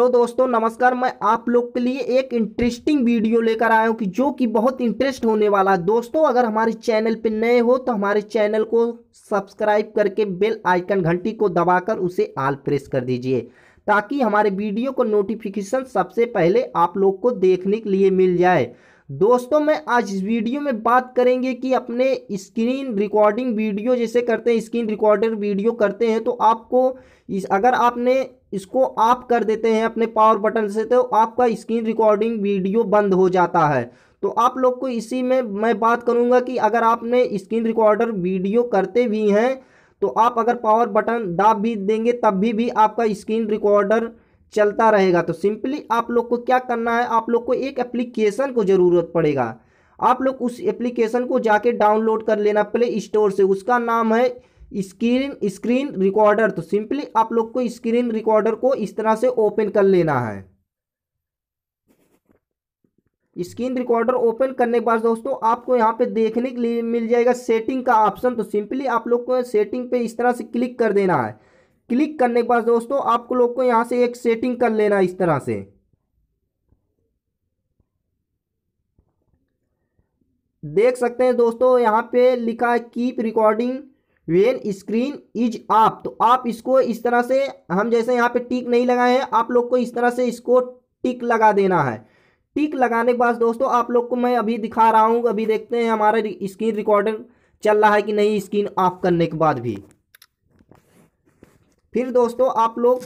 hello दोस्तों नमस्कार मैं आप लोग के लिए एक इंटरेस्टिंग वीडियो लेकर आया हूँ कि जो कि बहुत इंटरेस्ट होने वाला है दोस्तों अगर हमारे चैनल पर नए हो तो हमारे चैनल को सब्सक्राइब करके बेल आइकन घंटी को दबाकर उसे आल प्रेस कर दीजिए ताकि हमारे वीडियो को नोटिफिकेशन सबसे पहले आप लोग को देखने के लिए मिल जाए दोस्तों मैं आज इस वीडियो में बात करेंगे कि अपने स्क्रीन रिकॉर्डिंग वीडियो जैसे करते हैं स्क्रीन रिकॉर्डर वीडियो करते हैं तो आपको इस अगर आपने इसको ऑफ कर देते हैं अपने पावर बटन से तो आपका स्क्रीन रिकॉर्डिंग वीडियो बंद हो जाता है तो आप लोग को इसी में मैं बात करूंगा कि अगर आपने स्क्रीन रिकॉर्डर वीडियो करते भी हैं तो आप अगर पावर बटन दाब भी देंगे तब भी, भी आपका स्क्रीन रिकॉर्डर चलता रहेगा तो सिंपली आप लोग को क्या करना है आप लोग को एक एप्लीकेशन को ज़रूरत पड़ेगा आप लोग उस एप्लीकेशन को जाके डाउनलोड कर लेना प्ले स्टोर से उसका नाम है स्क्रीन स्क्रीन रिकॉर्डर तो सिंपली आप लोग को स्क्रीन रिकॉर्डर को इस तरह से ओपन कर लेना है स्क्रीन रिकॉर्डर ओपन करने के बाद दोस्तों आपको यहाँ पे देखने के लिए मिल जाएगा सेटिंग का ऑप्शन तो सिंपली आप लोग को सेटिंग पे इस तरह से क्लिक कर देना है क्लिक करने के बाद दोस्तों आप लोग को यहाँ से एक सेटिंग कर लेना इस तरह से देख सकते हैं दोस्तों यहाँ पे लिखा है keep recording when screen is आप तो आप इसको इस तरह से हम जैसे यहाँ पे टिक नहीं लगाए हैं आप लोग को इस तरह से इसको टिक लगा देना है टिक लगाने के बाद दोस्तों आप लोग को मैं अभी दिखा रहा हूँ अभी देखते हैं हमारा स्क्रीन रिकॉर्डर चल रहा है कि नहीं स्क्रीन ऑफ करने के बाद भी फिर दोस्तों आप लोग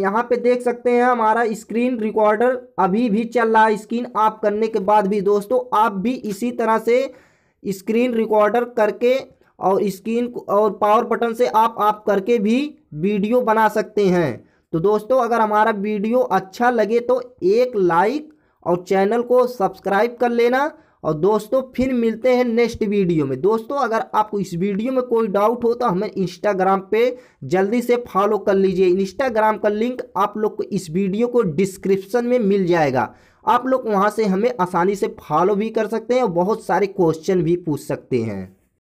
यहाँ पे देख सकते हैं हमारा स्क्रीन रिकॉर्डर अभी भी चल रहा है स्क्रीन आप करने के बाद भी दोस्तों आप भी इसी तरह से स्क्रीन रिकॉर्डर करके और स्क्रीन और पावर बटन से आप आप करके भी वीडियो बना सकते हैं तो दोस्तों अगर हमारा वीडियो अच्छा लगे तो एक लाइक और चैनल को सब्सक्राइब कर लेना और दोस्तों फिर मिलते हैं नेक्स्ट वीडियो में दोस्तों अगर आपको इस वीडियो में कोई डाउट हो तो हमें इंस्टाग्राम पे जल्दी से फॉलो कर लीजिए इंस्टाग्राम का लिंक आप लोग को इस वीडियो को डिस्क्रिप्शन में मिल जाएगा आप लोग वहाँ से हमें आसानी से फॉलो भी कर सकते हैं और बहुत सारे क्वेश्चन भी पूछ सकते हैं